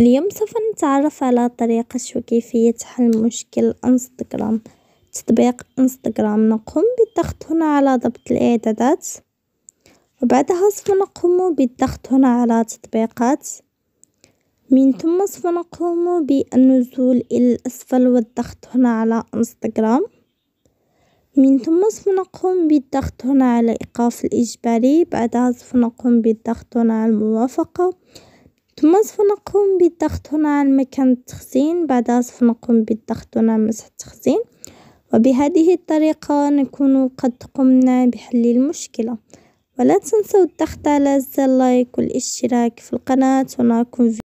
اليوم سوف نتعرف على طريقة كيفية حل مشكل انستغرام تطبيق انستغرام نقوم بالضغط هنا على ضبط الاعدادات وبعدها سوف نقوم بالضغط هنا على تطبيقات من ثم سوف نقوم بالنزول الى الاسفل والضغط هنا على انستغرام من ثم سوف نقوم بالضغط هنا على ايقاف الاجباري بعدها سوف نقوم بالضغط هنا على الموافقة ثم سوف نقوم بالضغط هنا على مكان التخزين بعدها سوف نقوم بالضغط هنا على مسح التخزين وبهذه الطريقة نكون قد قمنا بحل المشكلة ولا تنسوا الضغط على زر لايك والاشتراك في القناة ونراكم في